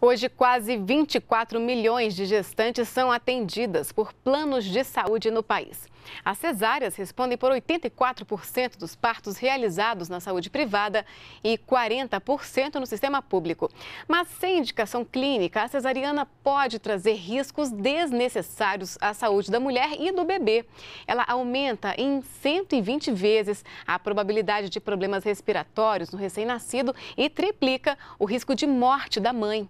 Hoje, quase 24 milhões de gestantes são atendidas por planos de saúde no país. As cesáreas respondem por 84% dos partos realizados na saúde privada e 40% no sistema público. Mas sem indicação clínica, a cesariana pode trazer riscos desnecessários à saúde da mulher e do bebê. Ela aumenta em 120 vezes a probabilidade de problemas respiratórios no recém-nascido e triplica o risco de morte da mãe.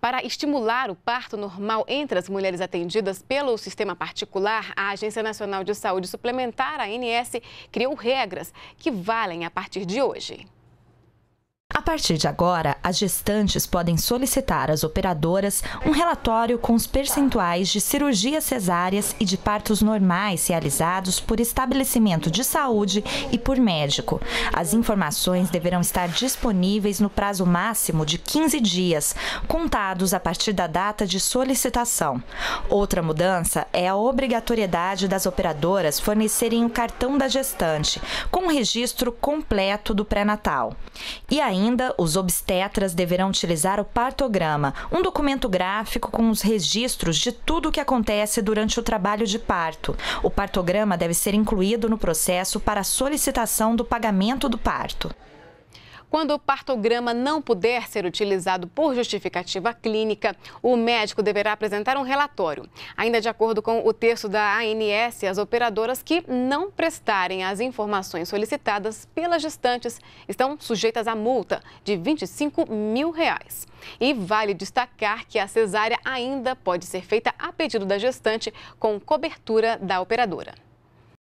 Para estimular o parto normal entre as mulheres atendidas pelo sistema particular, a Agência Nacional de Saúde Suplementar, a ANS, criou regras que valem a partir de hoje partir de agora, as gestantes podem solicitar às operadoras um relatório com os percentuais de cirurgias cesáreas e de partos normais realizados por estabelecimento de saúde e por médico. As informações deverão estar disponíveis no prazo máximo de 15 dias, contados a partir da data de solicitação. Outra mudança é a obrigatoriedade das operadoras fornecerem o cartão da gestante, com o registro completo do pré-natal. E ainda os obstetras deverão utilizar o partograma, um documento gráfico com os registros de tudo o que acontece durante o trabalho de parto. O partograma deve ser incluído no processo para solicitação do pagamento do parto. Quando o partograma não puder ser utilizado por justificativa clínica, o médico deverá apresentar um relatório. Ainda de acordo com o texto da ANS, as operadoras que não prestarem as informações solicitadas pelas gestantes estão sujeitas a multa de 25 mil reais. E vale destacar que a cesárea ainda pode ser feita a pedido da gestante com cobertura da operadora.